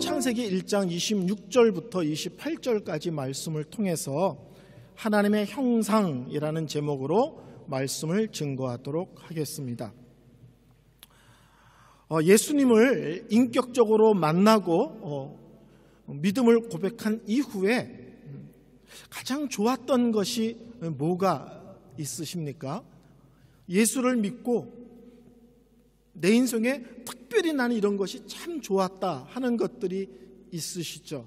창세기 1장 26절부터 28절까지 말씀을 통해서 하나님의 형상이라는 제목으로 말씀을 증거하도록 하겠습니다. 어, 예수님을 인격적으로 만나고 어, 믿음을 고백한 이후에 가장 좋았던 것이 뭐가 있으십니까? 예수를 믿고 내 인생에 특별히 나는 이런 것이 참 좋았다 하는 것들이 있으시죠.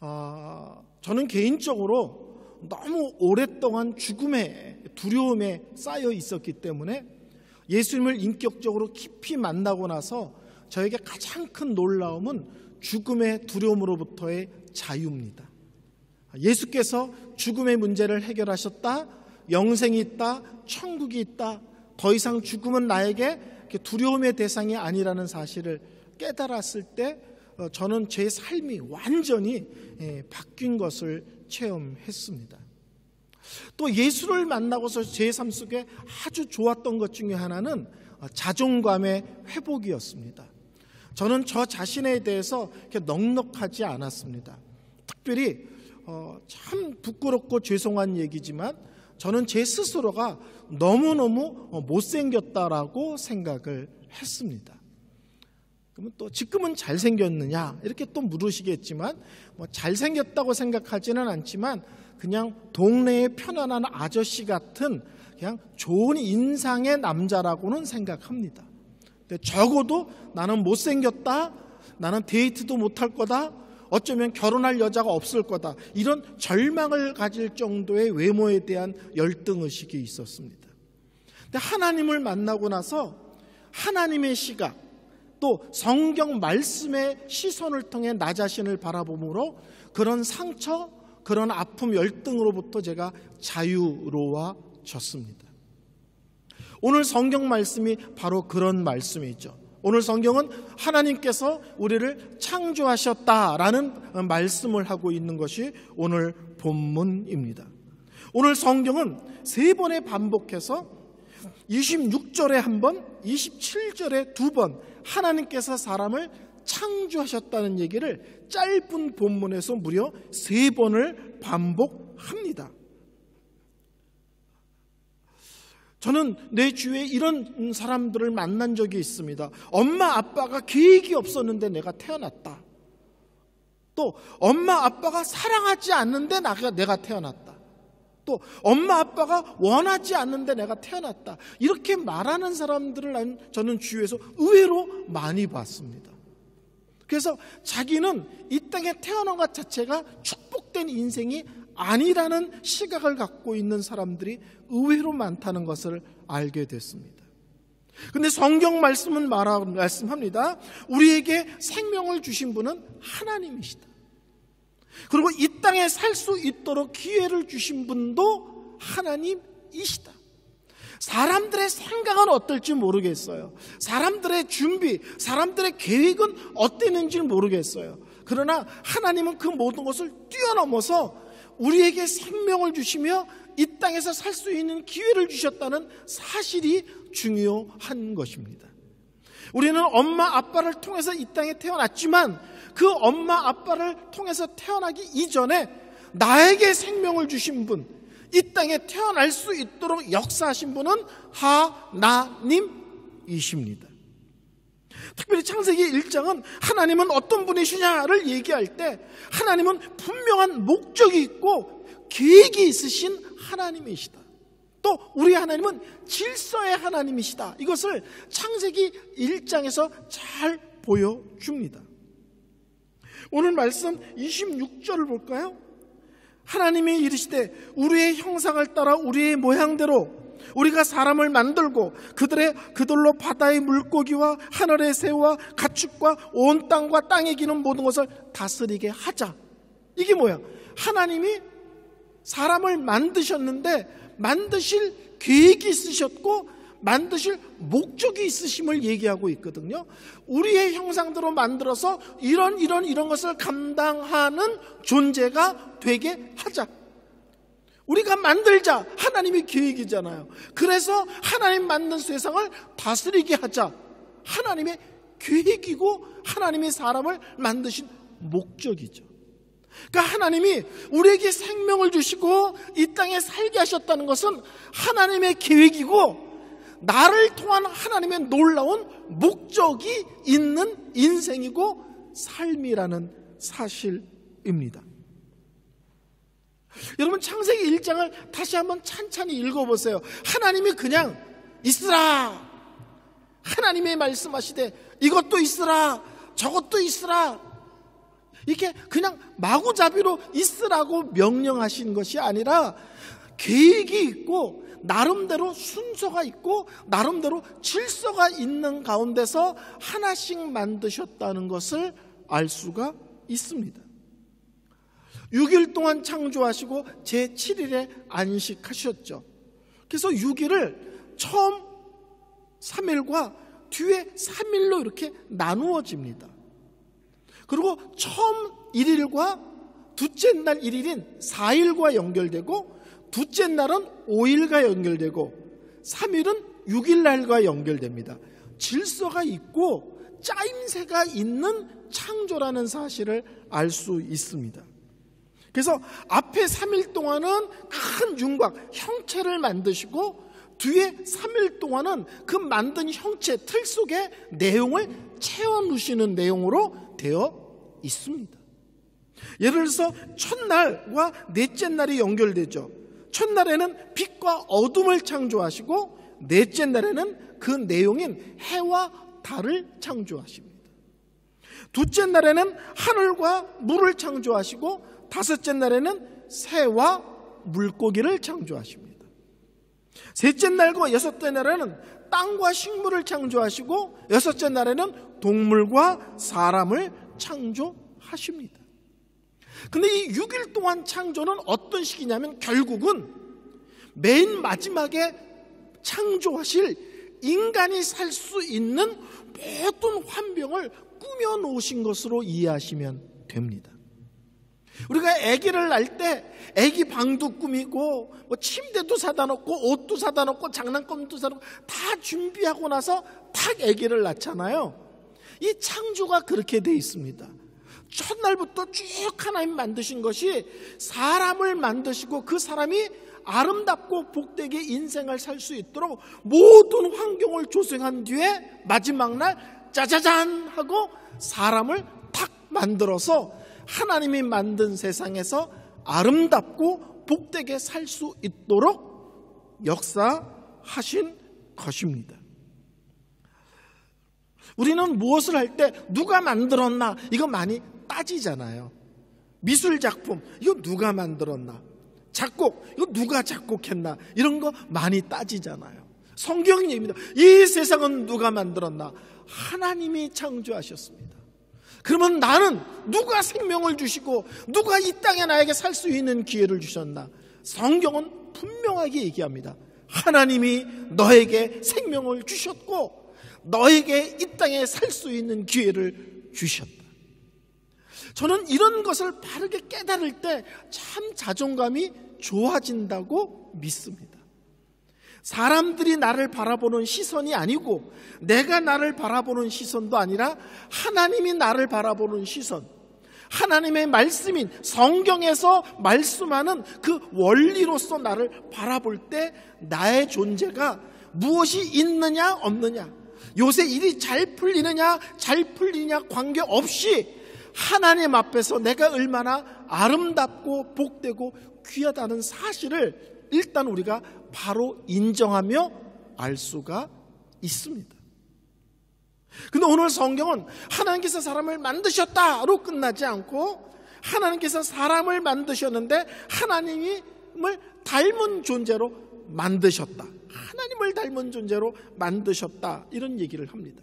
아, 저는 개인적으로 너무 오랫동안 죽음의 두려움에 쌓여 있었기 때문에 예수님을 인격적으로 깊이 만나고 나서 저에게 가장 큰 놀라움은 죽음의 두려움으로부터의 자유입니다. 예수께서 죽음의 문제를 해결하셨다, 영생이 있다, 천국이 있다, 더 이상 죽음은 나에게 두려움의 대상이 아니라는 사실을 깨달았을 때 어, 저는 제 삶이 완전히 예, 바뀐 것을 체험했습니다. 또 예수를 만나고서 제 삶 속에 아주 좋았던 것 중에 하나는 어, 자존감의 회복이었습니다. 저는 저 자신에 대해서 넉넉하지 않았습니다. 특별히 어, 참 부끄럽고 죄송한 얘기지만 저는 제 스스로가 너무너무 어, 못생겼다라고 생각을 했습니다. 그러면 또 지금은 잘생겼느냐 이렇게 또 물으시겠지만 뭐 잘생겼다고 생각하지는 않지만 그냥 동네의 편안한 아저씨 같은 그냥 좋은 인상의 남자라고는 생각합니다. 적어도 나는 못생겼다 나는 데이트도 못할 거다 어쩌면 결혼할 여자가 없을 거다. 이런 절망을 가질 정도의 외모에 대한 열등의식이 있었습니다. 근데 하나님을 만나고 나서 하나님의 시각, 또 성경 말씀의 시선을 통해 나 자신을 바라보므로 그런 상처, 그런 아픔, 열등으로부터 제가 자유로워졌습니다. 오늘 성경 말씀이 바로 그런 말씀이죠. 오늘 성경은 하나님께서 우리를 창조하셨다라는 말씀을 하고 있는 것이 오늘 본문입니다. 오늘 성경은 세 번에 반복해서 26절에 한 번, 27절에 두 번 하나님께서 사람을 창조하셨다는 얘기를 짧은 본문에서 무려 세 번을 반복합니다. 저는 내 주위에 이런 사람들을 만난 적이 있습니다. 엄마 아빠가 계획이 없었는데 내가 태어났다. 또 엄마 아빠가 사랑하지 않는데 내가 태어났다. 또 엄마 아빠가 원하지 않는데 내가 태어났다. 이렇게 말하는 사람들을 난, 저는 주위에서 의외로 많이 봤습니다. 그래서 자기는 이 땅에 태어난 것 자체가 축복된 인생이 아니라는 시각을 갖고 있는 사람들이 의외로 많다는 것을 알게 됐습니다. 근데 성경 말씀은 말하, 말씀합니다. 우리에게 생명을 주신 분은 하나님이시다. 그리고 이 땅에 살 수 있도록 기회를 주신 분도 하나님이시다. 사람들의 생각은 어떨지 모르겠어요. 사람들의 준비, 사람들의 계획은 어땠는지 모르겠어요. 그러나 하나님은 그 모든 것을 뛰어넘어서 우리에게 생명을 주시며 이 땅에서 살 수 있는 기회를 주셨다는 사실이 중요한 것입니다. 우리는 엄마 아빠를 통해서 이 땅에 태어났지만 그 엄마 아빠를 통해서 태어나기 이전에 나에게 생명을 주신 분, 이 땅에 태어날 수 있도록 역사하신 분은 하나님이십니다. 특별히 창세기 1장은 하나님은 어떤 분이시냐를 얘기할 때 하나님은 분명한 목적이 있고 계획이 있으신 하나님이시다. 또 우리 하나님은 질서의 하나님이시다. 이것을 창세기 1장에서 잘 보여줍니다. 오늘 말씀 26절을 볼까요? 하나님이 이르시되 우리의 형상을 따라 우리의 모양대로 우리가 사람을 만들고 그들의 그들로 바다의 물고기와 하늘의 새와 가축과 온 땅과 땅에 기는 모든 것을 다스리게 하자. 이게 뭐야? 하나님이 사람을 만드셨는데 만드실 계획이 있으셨고 만드실 목적이 있으심을 얘기하고 있거든요. 우리의 형상대로 만들어서 이런 이런 이런 것을 감당하는 존재가 되게 하자. 우리가 만들자 하나님의 계획이잖아요. 그래서 하나님 만든 세상을 다스리게 하자. 하나님의 계획이고 하나님의 사람을 만드신 목적이죠. 그러니까 하나님이 우리에게 생명을 주시고 이 땅에 살게 하셨다는 것은 하나님의 계획이고 나를 통한 하나님의 놀라운 목적이 있는 인생이고 삶이라는 사실입니다. 여러분 창세기 1장을 다시 한번 찬찬히 읽어보세요. 하나님이 그냥 있으라. 하나님의 말씀하시되 이것도 있으라. 저것도 있으라. 이게 렇 그냥 마구잡이로 있으라고 명령하신 것이 아니라 계획이 있고 나름대로 순서가 있고 나름대로 질서가 있는 가운데서 하나씩 만드셨다는 것을 알 수가 있습니다. 6일 동안 창조하시고 제7일에 안식하셨죠. 그래서 6일을 처음 3일과 뒤에 3일로 이렇게 나누어집니다. 그리고 처음 1일과 둘째 날 1일인 4일과 연결되고 둘째 날은 5일과 연결되고 3일은 6일 날과 연결됩니다. 질서가 있고 짜임새가 있는 창조라는 사실을 알 수 있습니다. 그래서 앞에 3일 동안은 큰 윤곽, 형체를 만드시고 뒤에 3일 동안은 그 만든 형체 틀 속에 내용을 채워 놓으시는 내용으로 되어 있습니다. 예를 들어서 첫날과 넷째 날이 연결되죠. 첫날에는 빛과 어둠을 창조하시고 넷째 날에는 그 내용인 해와 달을 창조하십니다. 둘째 날에는 하늘과 물을 창조하시고 다섯째 날에는 새와 물고기를 창조하십니다. 셋째 날과 여섯째 날에는 땅과 식물을 창조하시고 여섯째 날에는 동물과 사람을 창조하십니다. 근데 이 6일 동안 창조는 어떤 식이냐면 결국은 맨 마지막에 창조하실 인간이 살 수 있는 모든 환경을 꾸며 놓으신 것으로 이해하시면 됩니다. 우리가 아기를 낳을 때 아기 방도 꾸미고 뭐 침대도 사다 놓고 옷도 사다 놓고 장난감도 사다 놓고 다 준비하고 나서 탁 아기를 낳잖아요. 이 창조가 그렇게 돼 있습니다. 첫날부터 쭉 하나님 만드신 것이 사람을 만드시고 그 사람이 아름답고 복되게 인생을 살 수 있도록 모든 환경을 조성한 뒤에 마지막 날 짜자잔 하고 사람을 탁 만들어서 하나님이 만든 세상에서 아름답고 복되게 살 수 있도록 역사하신 것입니다. 우리는 무엇을 할 때 누가 만들었나 이거 많이 따지잖아요. 미술 작품 이거 누가 만들었나? 작곡 이거 누가 작곡했나? 이런 거 많이 따지잖아요. 성경이 입니다. 이 세상은 누가 만들었나? 하나님이 창조하셨습니다. 그러면 나는 누가 생명을 주시고 누가 이 땅에 나에게 살 수 있는 기회를 주셨나? 성경은 분명하게 얘기합니다. 하나님이 너에게 생명을 주셨고 너에게 이 땅에 살 수 있는 기회를 주셨다. 저는 이런 것을 바르게 깨달을 때 참 자존감이 좋아진다고 믿습니다. 사람들이 나를 바라보는 시선이 아니고 내가 나를 바라보는 시선도 아니라 하나님이 나를 바라보는 시선. 하나님의 말씀인 성경에서 말씀하는 그 원리로서 나를 바라볼 때 나의 존재가 무엇이 있느냐 없느냐 요새 일이 잘 풀리느냐, 잘 풀리냐 관계없이 하나님 앞에서 내가 얼마나 아름답고 복되고 귀하다는 사실을 일단 우리가 바로 인정하며 알 수가 있습니다. 근데 오늘 성경은 하나님께서 사람을 만드셨다로 끝나지 않고 하나님께서 사람을 만드셨는데 하나님을 닮은 존재로 만드셨다. 하나님을 닮은 존재로 만드셨다. 이런 얘기를 합니다.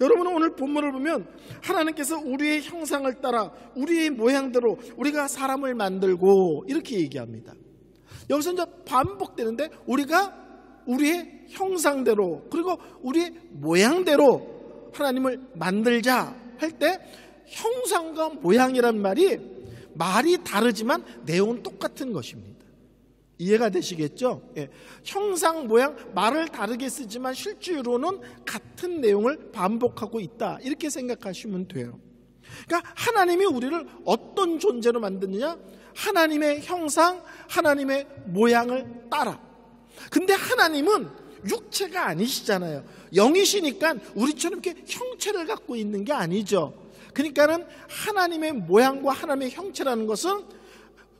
여러분은 오늘 본문을 보면 하나님께서 우리의 형상을 따라 우리의 모양대로 우리가 사람을 만들고 이렇게 얘기합니다. 여기서 이제 반복되는데 우리가 우리의 형상대로 그리고 우리의 모양대로 하나님을 만들자 할 때 형상과 모양이란 말이 말이 다르지만 내용은 똑같은 것입니다. 이해가 되시겠죠? 예. 형상 모양 말을 다르게 쓰지만 실제로는 같은 내용을 반복하고 있다 이렇게 생각하시면 돼요. 그러니까 하나님이 우리를 어떤 존재로 만드느냐? 하나님의 형상, 하나님의 모양을 따라. 근데 하나님은 육체가 아니시잖아요. 영이시니까 우리처럼 이렇게 형체를 갖고 있는 게 아니죠. 그러니까는 하나님의 모양과 하나님의 형체라는 것은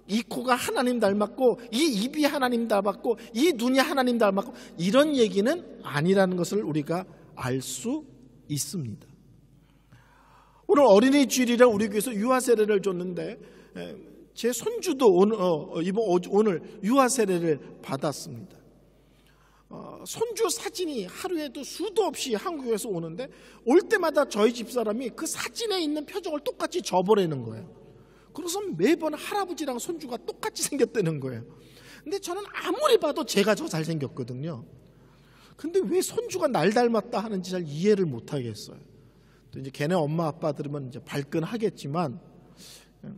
이 코가 하나님 닮았고 이 입이 하나님 닮았고 이 눈이 하나님 닮았고 이런 얘기는 아니라는 것을 우리가 알 수 있습니다. 오늘 어린이 주일이라 우리 교회에서 유아 세례를 줬는데 제 손주도 오늘, 어, 어 이번 오늘 유아 세례를 받았습니다. 어, 손주 사진이 하루에도 수도 없이 한국에서 오는데 올 때마다 저희 집사람이 그 사진에 있는 표정을 똑같이 저버리는 거예요. 그래서 매번 할아버지랑 손주가 똑같이 생겼다는 거예요. 근데 저는 아무리 봐도 제가 더 잘생겼거든요. 근데 왜 손주가 날 닮았다 하는지 잘 이해를 못 하겠어요. 또 이제 걔네 엄마 아빠 들으면 이제 발끈하겠지만 예.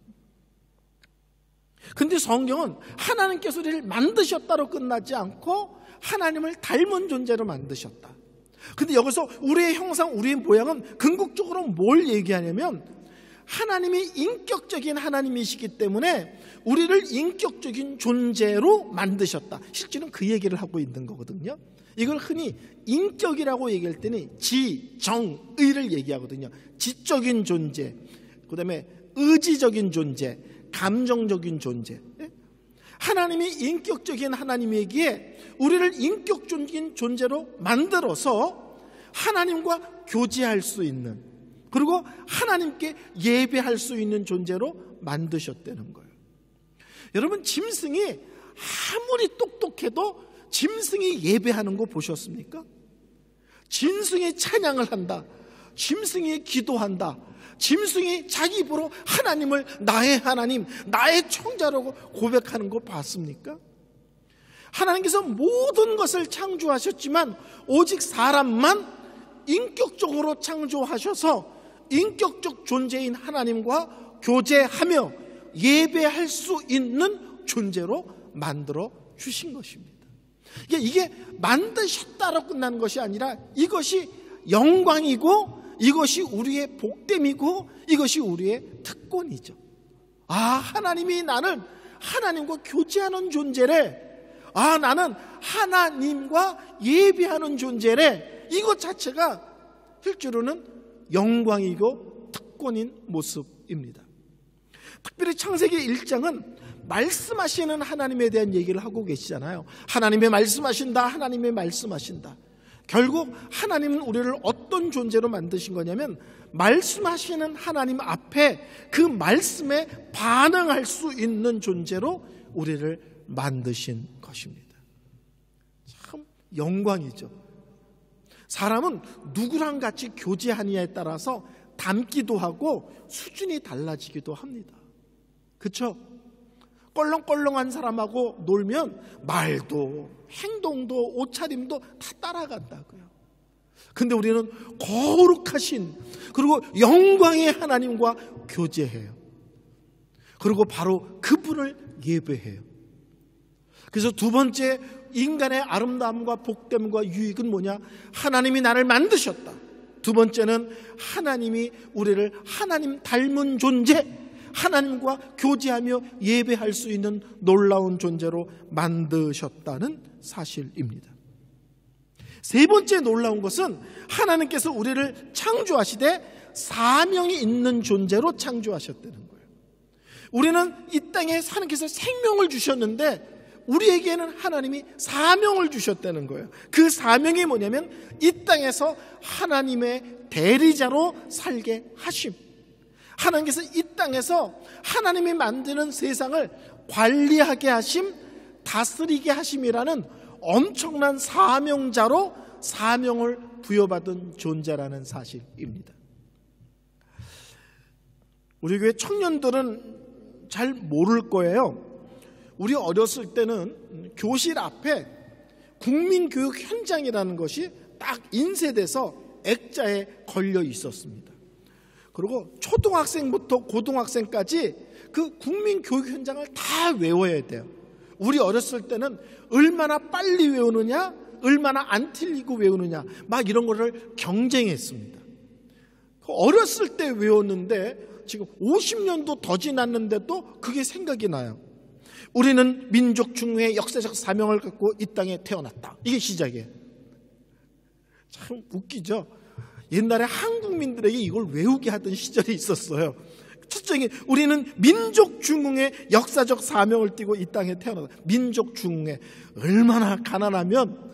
근데 성경은 하나님께서 우리를 만드셨다로 끝나지 않고 하나님을 닮은 존재로 만드셨다. 근데 여기서 우리의 형상, 우리의 모양은 궁극적으로 뭘 얘기하냐면 하나님이 인격적인 하나님이시기 때문에 우리를 인격적인 존재로 만드셨다. 실제는 그 얘기를 하고 있는 거거든요. 이걸 흔히 인격이라고 얘기할 때는 지, 정, 의를 얘기하거든요. 지적인 존재, 그 다음에 의지적인 존재, 감정적인 존재. 예? 하나님이 인격적인 하나님이기에 우리를 인격적인 존재로 만들어서 하나님과 교제할 수 있는 그리고 하나님께 예배할 수 있는 존재로 만드셨다는 거예요. 여러분, 짐승이 아무리 똑똑해도 짐승이 예배하는 거 보셨습니까? 짐승이 찬양을 한다. 짐승이 기도한다. 짐승이 자기 입으로 하나님을 나의 하나님, 나의 총자라고 고백하는 거 봤습니까? 하나님께서 모든 것을 창조하셨지만 오직 사람만 인격적으로 창조하셔서 인격적 존재인 하나님과 교제하며 예배할 수 있는 존재로 만들어 주신 것입니다. 이게 만드셨다로 끝나는 것이 아니라 이것이 영광이고 이것이 우리의 복됨이고 이것이 우리의 특권이죠. 아, 하나님이 나는 하나님과 교제하는 존재래. 아, 나는 하나님과 예배하는 존재래. 이것 자체가 실제로는 영광이고 특권인 모습입니다. 특별히 창세기 1장은 말씀하시는 하나님에 대한 얘기를 하고 계시잖아요. 하나님의 말씀하신다, 하나님의 말씀하신다. 결국 하나님은 우리를 어떤 존재로 만드신 거냐면 말씀하시는 하나님 앞에 그 말씀에 반응할 수 있는 존재로 우리를 만드신 것입니다. 참 영광이죠. 사람은 누구랑 같이 교제하느냐에 따라서 닮기도 하고 수준이 달라지기도 합니다. 그쵸? 껄렁껄렁한 사람하고 놀면 말도 행동도 옷차림도 다 따라간다고요. 근데 우리는 거룩하신 그리고 영광의 하나님과 교제해요. 그리고 바로 그분을 예배해요. 그래서 두 번째 인간의 아름다움과 복됨과 유익은 뭐냐? 하나님이 나를 만드셨다. 두 번째는 하나님이 우리를 하나님 닮은 존재, 하나님과 교제하며 예배할 수 있는 놀라운 존재로 만드셨다는 사실입니다. 세 번째 놀라운 것은 하나님께서 우리를 창조하시되 사명이 있는 존재로 창조하셨다는 거예요. 우리는 이 땅에 사는 님께서 생명을 주셨는데 우리에게는 하나님이 사명을 주셨다는 거예요. 그 사명이 뭐냐면 이 땅에서 하나님의 대리자로 살게 하심. 하나님께서 이 땅에서 하나님이 만드는 세상을 관리하게 하심, 다스리게 하심이라는 엄청난 사명자로 사명을 부여받은 존재라는 사실입니다. 우리 교회 청년들은 잘 모를 거예요. 우리 어렸을 때는 교실 앞에 국민교육 현장이라는 것이 딱 인쇄돼서 액자에 걸려 있었습니다. 그리고 초등학생부터 고등학생까지 그 국민교육 현장을 다 외워야 돼요. 우리 어렸을 때는 얼마나 빨리 외우느냐, 얼마나 안 틀리고 외우느냐, 막 이런 거를 경쟁했습니다. 그 어렸을 때 외웠는데 지금 50년도 더 지났는데도 그게 생각이 나요. 우리는 민족 중흥의 역사적 사명을 갖고 이 땅에 태어났다. 이게 시작이에요. 참 웃기죠? 옛날에 한국민들에게 이걸 외우게 하던 시절이 있었어요. 첫째, 우리는 민족 중흥의 역사적 사명을 띠고 이 땅에 태어났다. 민족 중흥에 얼마나 가난하면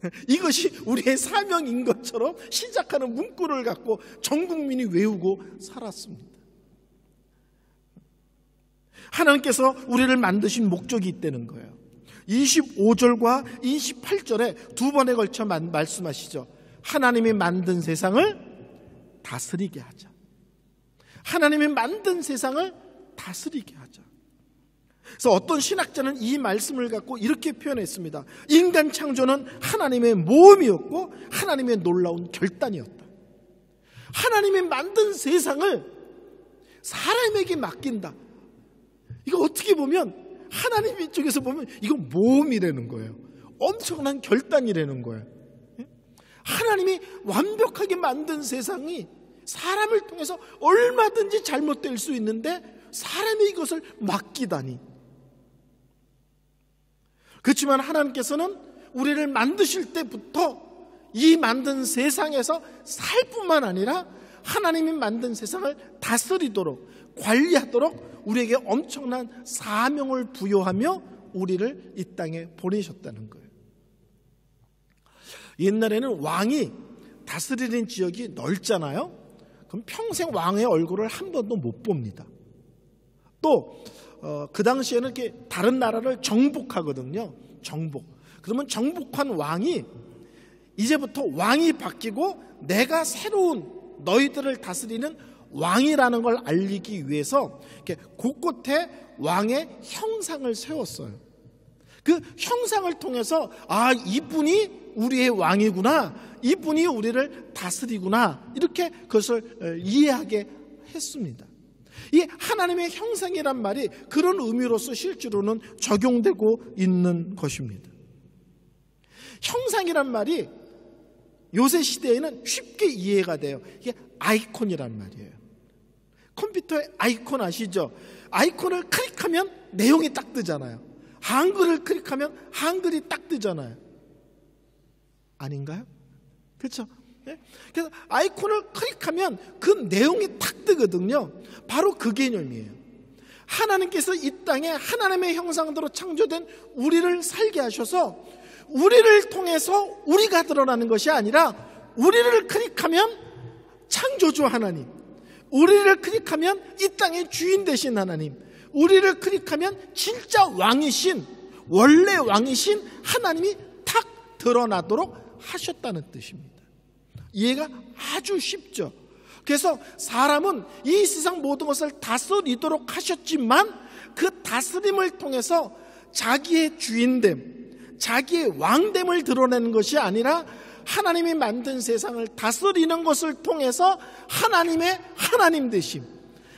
이것이 우리의 사명인 것처럼 시작하는 문구를 갖고 전 국민이 외우고 살았습니다. 하나님께서 우리를 만드신 목적이 있다는 거예요. 25절과 28절에 두 번에 걸쳐 말씀하시죠. 하나님이 만든 세상을 다스리게 하자. 하나님이 만든 세상을 다스리게 하자. 그래서 어떤 신학자는 이 말씀을 갖고 이렇게 표현했습니다. 인간 창조는 하나님의 모험이었고 하나님의 놀라운 결단이었다. 하나님이 만든 세상을 사람에게 맡긴다. 이거 어떻게 보면 하나님 쪽에서 보면 이거 모험이라는 거예요. 엄청난 결단이라는 거예요. 예? 하나님이 완벽하게 만든 세상이 사람을 통해서 얼마든지 잘못될 수 있는데 사람이 이것을 맡기다니. 그렇지만 하나님께서는 우리를 만드실 때부터 이 만든 세상에서 살 뿐만 아니라 하나님이 만든 세상을 다스리도록 관리하도록 우리에게 엄청난 사명을 부여하며 우리를 이 땅에 보내셨다는 거예요. 옛날에는 왕이 다스리는 지역이 넓잖아요. 그럼 평생 왕의 얼굴을 한 번도 못 봅니다. 또, 어, 그 당시에는 이렇게 다른 나라를 정복하거든요. 정복. 그러면 정복한 왕이 이제부터 왕이 바뀌고 내가 새로운 너희들을 다스리는 왕이라는 걸 알리기 위해서 이렇게 곳곳에 왕의 형상을 세웠어요. 그 형상을 통해서 아 이분이 우리의 왕이구나 이분이 우리를 다스리구나 이렇게 그것을 어, 이해하게 했습니다. 이 하나님의 형상이란 말이 그런 의미로서 실제로는 적용되고 있는 것입니다. 형상이란 말이 요새 시대에는 쉽게 이해가 돼요. 이게 아이콘이란 말이에요. 컴퓨터의 아이콘 아시죠? 아이콘을 클릭하면 내용이 딱 뜨잖아요. 한글을 클릭하면 한글이 딱 뜨잖아요. 아닌가요? 그렇죠? 예? 그래서 아이콘을 클릭하면 그 내용이 딱 뜨거든요. 바로 그 개념이에요. 하나님께서 이 땅에 하나님의 형상대로 창조된 우리를 살게 하셔서 우리를 통해서 우리가 드러나는 것이 아니라 우리를 클릭하면 창조주 하나님, 우리를 클릭하면 이 땅의 주인 되신 하나님, 우리를 클릭하면 진짜 왕이신, 원래 왕이신 하나님이 탁 드러나도록 하셨다는 뜻입니다. 이해가 아주 쉽죠. 그래서 사람은 이 세상 모든 것을 다스리도록 하셨지만 그 다스림을 통해서 자기의 주인됨, 자기의 왕됨을 드러내는 것이 아니라 하나님이 만든 세상을 다스리는 것을 통해서 하나님의 하나님 되심,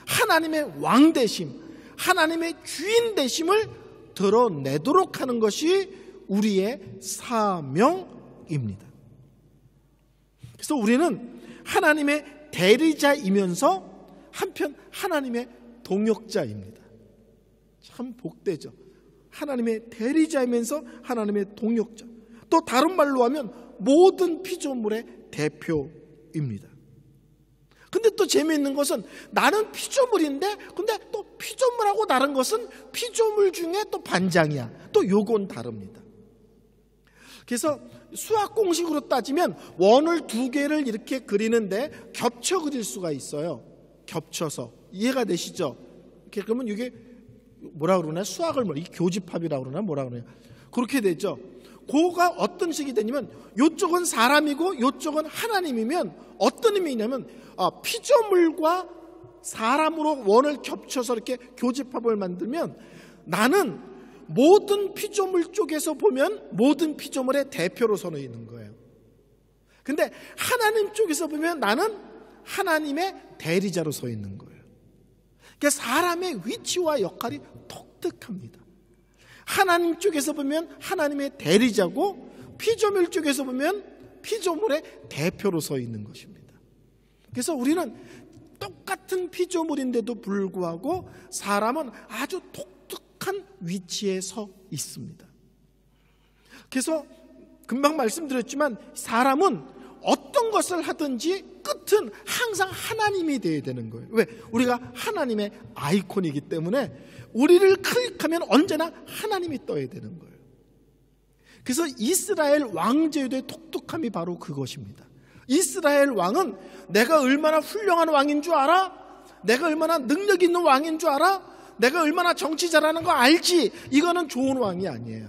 하나님의 왕 되심, 하나님의 주인 되심을 드러내도록 하는 것이 우리의 사명입니다. 그래서 우리는 하나님의 대리자이면서 한편 하나님의 동역자입니다. 참 복되죠. 하나님의 대리자이면서 하나님의 동역자. 또 다른 말로 하면 모든 피조물의 대표입니다. 근데 또 재미있는 것은 나는 피조물인데 근데 또 피조물하고 다른 것은 피조물 중에 또 반장이야. 또 요건 다릅니다. 그래서 수학 공식으로 따지면 원을 두 개를 이렇게 그리는데 겹쳐 그릴 수가 있어요. 겹쳐서 이해가 되시죠? 이렇게 그러면 이게 뭐라 그러나 수학을 뭐 이 교집합이라 고 그러나 뭐라 그러냐 그렇게 되죠. 고가 어떤 식이 되냐면 이쪽은 사람이고 이쪽은 하나님이면 어떤 의미냐면 어, 피조물과 사람으로 원을 겹쳐서 이렇게 교집합을 만들면 나는 모든 피조물 쪽에서 보면 모든 피조물의 대표로 서어 있는 거예요. 근데 하나님 쪽에서 보면 나는 하나님의 대리자로 서 있는 거예요. 그러니까 사람의 위치와 역할이 독특합니다. 하나님 쪽에서 보면 하나님의 대리자고 피조물 쪽에서 보면 피조물의 대표로 서 있는 것입니다. 그래서 우리는 똑같은 피조물인데도 불구하고 사람은 아주 독특한 위치에 서 있습니다. 그래서 금방 말씀드렸지만 사람은 어떤 것을 하든지 끝은 항상 하나님이 되어야 되는 거예요. 왜? 우리가 하나님의 아이콘이기 때문에 우리를 클릭하면 언제나 하나님이 떠야 되는 거예요. 그래서 이스라엘 왕제도의 독특함이 바로 그것입니다. 이스라엘 왕은 내가 얼마나 훌륭한 왕인 줄 알아? 내가 얼마나 능력 있는 왕인 줄 알아? 내가 얼마나 정치 잘하는 거 알지? 이거는 좋은 왕이 아니에요.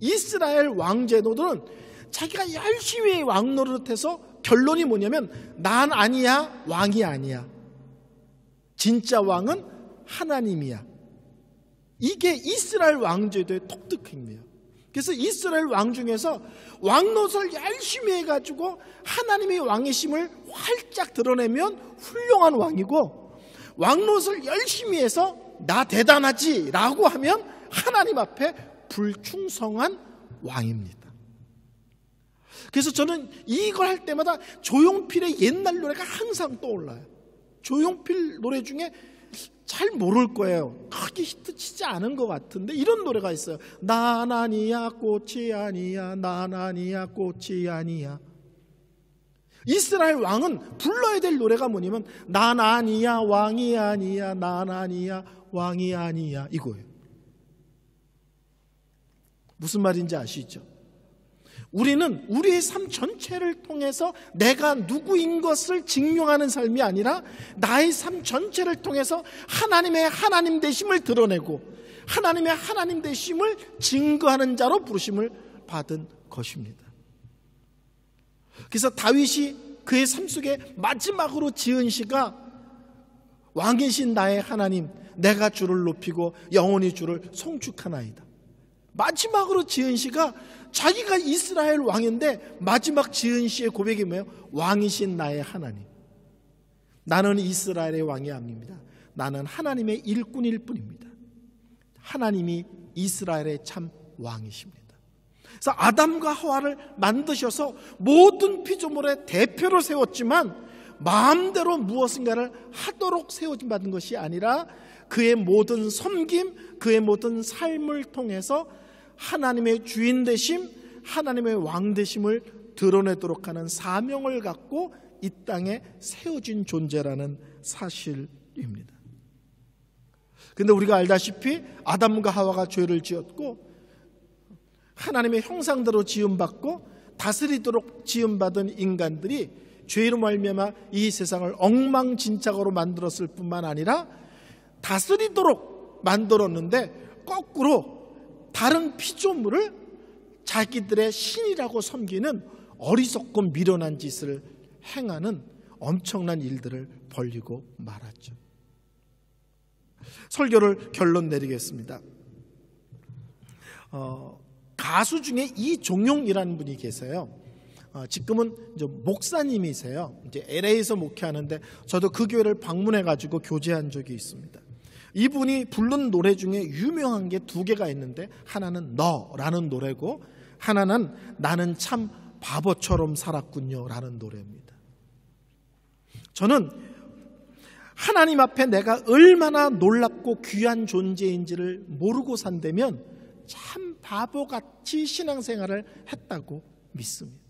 이스라엘 왕제도들은 자기가 열심히 왕 노릇해서 결론이 뭐냐면 난 아니야 왕이 아니야 진짜 왕은 하나님이야 이게 이스라엘 왕제도의 독특행위예요. 그래서 이스라엘 왕 중에서 왕노설 열심히 해가지고 하나님의 왕의 심을 활짝 드러내면 훌륭한 왕이고 왕노설 열심히 해서 나 대단하지 라고 하면 하나님 앞에 불충성한 왕입니다. 그래서 저는 이걸 할 때마다 조용필의 옛날 노래가 항상 떠올라요. 조용필 노래 중에 잘 모를 거예요. 크게 히트치지 않은 것 같은데 이런 노래가 있어요. 나나니야 꽃이 아니야 나나니야 꽃이 아니야 이스라엘 왕은 불러야 될 노래가 뭐냐면 나나니야 왕이 아니야 나나니야 왕이 아니야 이거예요. 무슨 말인지 아시죠? 우리는 우리의 삶 전체를 통해서 내가 누구인 것을 증명하는 삶이 아니라 나의 삶 전체를 통해서 하나님의 하나님 되심을 드러내고 하나님의 하나님 되심을 증거하는 자로 부르심을 받은 것입니다. 그래서 다윗이 그의 삶 속에 마지막으로 지은 시가 왕이신 나의 하나님 내가 주를 높이고 영원히 주를 송축하나이다. 마지막으로 지은 시가 자기가 이스라엘 왕인데 마지막 지은 씨의 고백이 뭐예요? 왕이신 나의 하나님. 나는 이스라엘의 왕이 아닙니다. 나는 하나님의 일꾼일 뿐입니다. 하나님이 이스라엘의 참 왕이십니다. 그래서 아담과 하와를 만드셔서 모든 피조물의 대표로 세웠지만 마음대로 무엇인가를 하도록 세워진 받은 것이 아니라 그의 모든 섬김, 그의 모든 삶을 통해서 하나님의 주인 되심, 하나님의 왕 되심을 드러내도록 하는 사명을 갖고 이 땅에 세워진 존재라는 사실입니다. 근데 우리가 알다시피 아담과 하와가 죄를 지었고 하나님의 형상대로 지음받고 다스리도록 지음받은 인간들이 죄로 말미암아 이 세상을 엉망진창으로 만들었을 뿐만 아니라 다스리도록 만들었는데 거꾸로 다른 피조물을 자기들의 신이라고 섬기는 어리석고 미련한 짓을 행하는 엄청난 일들을 벌리고 말았죠. 설교를 결론 내리겠습니다. 어, 가수 중에 이종용이라는 분이 계세요. 어, 지금은 목사님이세요. 이제 LA에서 목회하는데 저도 그 교회를 방문해 가지고 교제한 적이 있습니다. 이분이 부른 노래 중에 유명한 게 두 개가 있는데 하나는 너라는 노래고 하나는 나는 참 바보처럼 살았군요라는 노래입니다. 저는 하나님 앞에 내가 얼마나 놀랍고 귀한 존재인지를 모르고 산다면 참 바보같이 신앙생활을 했다고 믿습니다.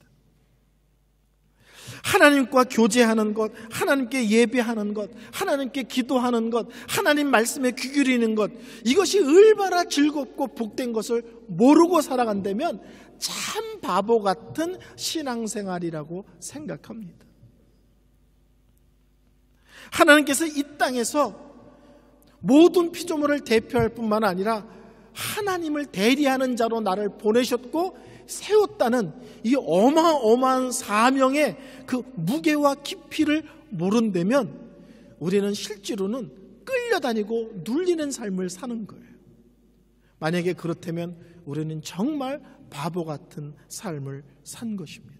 하나님과 교제하는 것, 하나님께 예배하는 것, 하나님께 기도하는 것, 하나님 말씀에 귀 기울이는 것, 이것이 얼마나 즐겁고 복된 것을 모르고 살아간다면 참 바보 같은 신앙생활이라고 생각합니다. 하나님께서 이 땅에서 모든 피조물을 대표할 뿐만 아니라 하나님을 대리하는 자로 나를 보내셨고 세웠다는 이 어마어마한 사명의 그 무게와 깊이를 모른다면 우리는 실제로는 끌려다니고 눌리는 삶을 사는 거예요. 만약에 그렇다면 우리는 정말 바보 같은 삶을 산 것입니다.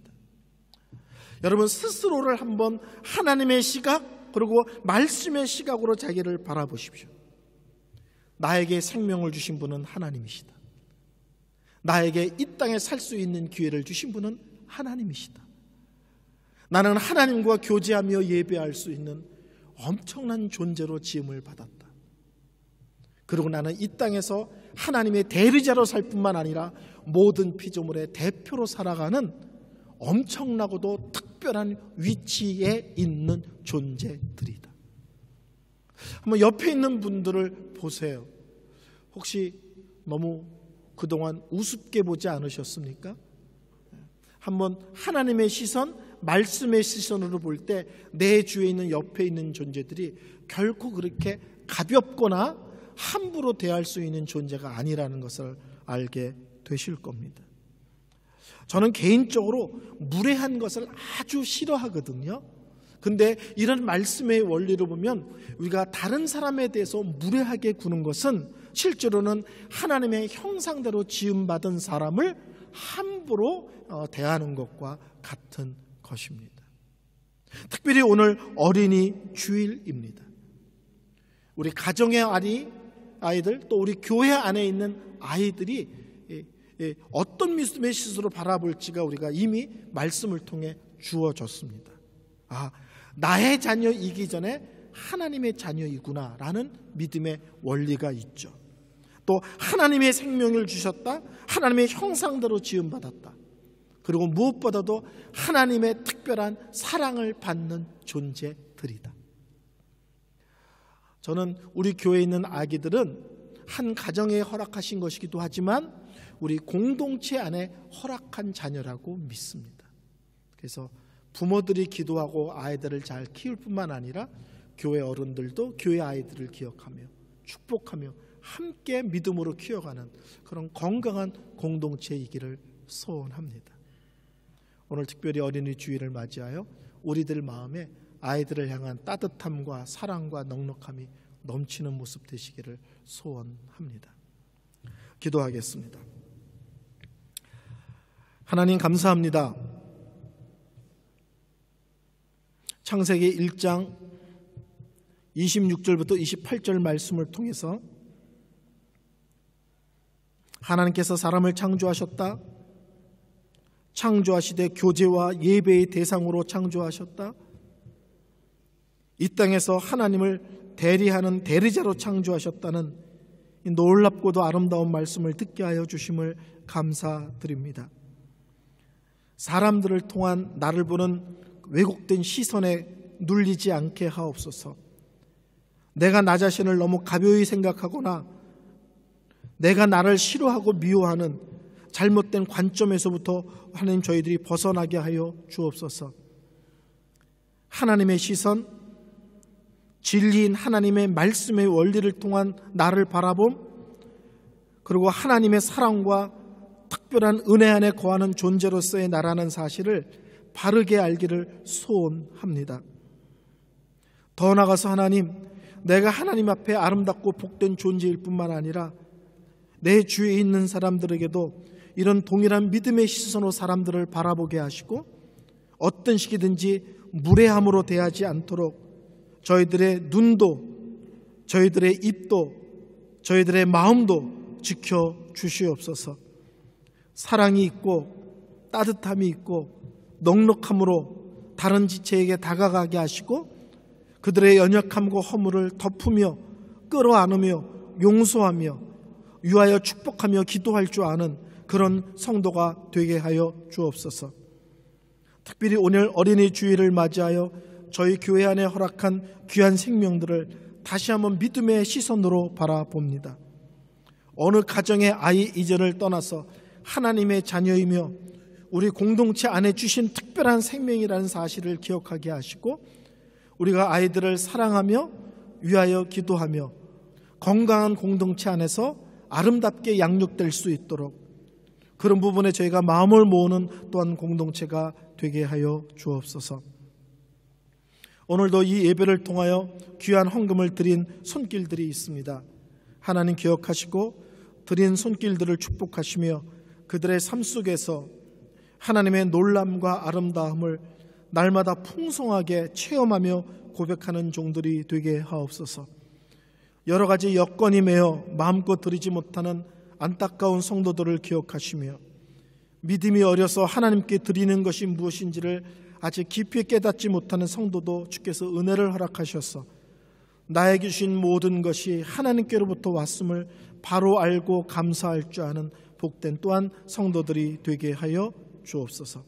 여러분 스스로를 한번 하나님의 시각 그리고 말씀의 시각으로 자기를 바라보십시오. 나에게 생명을 주신 분은 하나님이시다. 나에게 이 땅에 살 수 있는 기회를 주신 분은 하나님이시다. 나는 하나님과 교제하며 예배할 수 있는 엄청난 존재로 지음을 받았다. 그리고 나는 이 땅에서 하나님의 대리자로 살 뿐만 아니라 모든 피조물의 대표로 살아가는 엄청나고도 특별한 위치에 있는 존재들이다. 한번 옆에 있는 분들을 보세요. 혹시 너무 그동안 우습게 보지 않으셨습니까? 한번 하나님의 시선, 말씀의 시선으로 볼 때 내 주위에 있는 옆에 있는 존재들이 결코 그렇게 가볍거나 함부로 대할 수 있는 존재가 아니라는 것을 알게 되실 겁니다. 저는 개인적으로 무례한 것을 아주 싫어하거든요. 근데 이런 말씀의 원리를 보면 우리가 다른 사람에 대해서 무례하게 구는 것은 실제로는 하나님의 형상대로 지음받은 사람을 함부로 어, 대하는 것과 같은 것입니다. 특별히 오늘 어린이 주일입니다. 우리 가정의 아이, 아이들 또 우리 교회 안에 있는 아이들이 예, 예, 어떤 믿음의 시스로 바라볼지가 우리가 이미 말씀을 통해 주어졌습니다. 아, 나의 자녀이기 전에 하나님의 자녀이구나라는 믿음의 원리가 있죠. 또 하나님의 생명을 주셨다. 하나님의 형상대로 지음 받았다. 그리고 무엇보다도 하나님의 특별한 사랑을 받는 존재들이다. 저는 우리 교회에 있는 아기들은 한 가정에 허락하신 것이기도 하지만 우리 공동체 안에 허락한 자녀라고 믿습니다. 그래서 부모들이 기도하고 아이들을 잘 키울 뿐만 아니라 교회 어른들도 교회 아이들을 기억하며 축복하며 함께 믿음으로 키워가는 그런 건강한 공동체이기를 소원합니다. 오늘 특별히 어린이 주일을 맞이하여 우리들 마음에 아이들을 향한 따뜻함과 사랑과 넉넉함이 넘치는 모습 되시기를 소원합니다. 기도하겠습니다. 하나님 감사합니다. 창세기 1장 26절부터 28절 말씀을 통해서 하나님께서 사람을 창조하셨다. 창조하시되 교제와 예배의 대상으로 창조하셨다. 이 땅에서 하나님을 대리하는 대리자로 창조하셨다는 놀랍고도 아름다운 말씀을 듣게 하여 주심을 감사드립니다. 사람들을 통한 나를 보는 왜곡된 시선에 눌리지 않게 하옵소서. 내가 나 자신을 너무 가벼이 생각하거나 내가 나를 싫어하고 미워하는 잘못된 관점에서부터 하나님 저희들이 벗어나게 하여 주옵소서. 하나님의 시선, 진리인 하나님의 말씀의 원리를 통한 나를 바라봄, 그리고 하나님의 사랑과 특별한 은혜 안에 거하는 존재로서의 나라는 사실을 바르게 알기를 소원합니다. 더 나아가서 하나님, 내가 하나님 앞에 아름답고 복된 존재일 뿐만 아니라 내 주위에 있는 사람들에게도 이런 동일한 믿음의 시선으로 사람들을 바라보게 하시고 어떤 시기든지 무례함으로 대하지 않도록 저희들의 눈도 저희들의 입도 저희들의 마음도 지켜 주시옵소서. 사랑이 있고 따뜻함이 있고 넉넉함으로 다른 지체에게 다가가게 하시고 그들의 연약함과 허물을 덮으며 끌어안으며 용서하며 유하여 축복하며 기도할 줄 아는 그런 성도가 되게 하여 주옵소서. 특별히 오늘 어린이 주일을 맞이하여 저희 교회 안에 허락한 귀한 생명들을 다시 한번 믿음의 시선으로 바라봅니다. 어느 가정의 아이 이전을 떠나서 하나님의 자녀이며 우리 공동체 안에 주신 특별한 생명이라는 사실을 기억하게 하시고 우리가 아이들을 사랑하며 위하여 기도하며 건강한 공동체 안에서 아름답게 양육될 수 있도록 그런 부분에 저희가 마음을 모으는 또한 공동체가 되게 하여 주옵소서. 오늘도 이 예배를 통하여 귀한 헌금을 드린 손길들이 있습니다. 하나님 기억하시고 드린 손길들을 축복하시며 그들의 삶 속에서 하나님의 놀람과 아름다움을 날마다 풍성하게 체험하며 고백하는 종들이 되게 하옵소서. 여러 가지 여건이 매어 마음껏 드리지 못하는 안타까운 성도들을 기억하시며 믿음이 어려서 하나님께 드리는 것이 무엇인지를 아직 깊이 깨닫지 못하는 성도도 주께서 은혜를 허락하셔서 나에게 주신 모든 것이 하나님께로부터 왔음을 바로 알고 감사할 줄 아는 복된 또한 성도들이 되게 하여 说说说。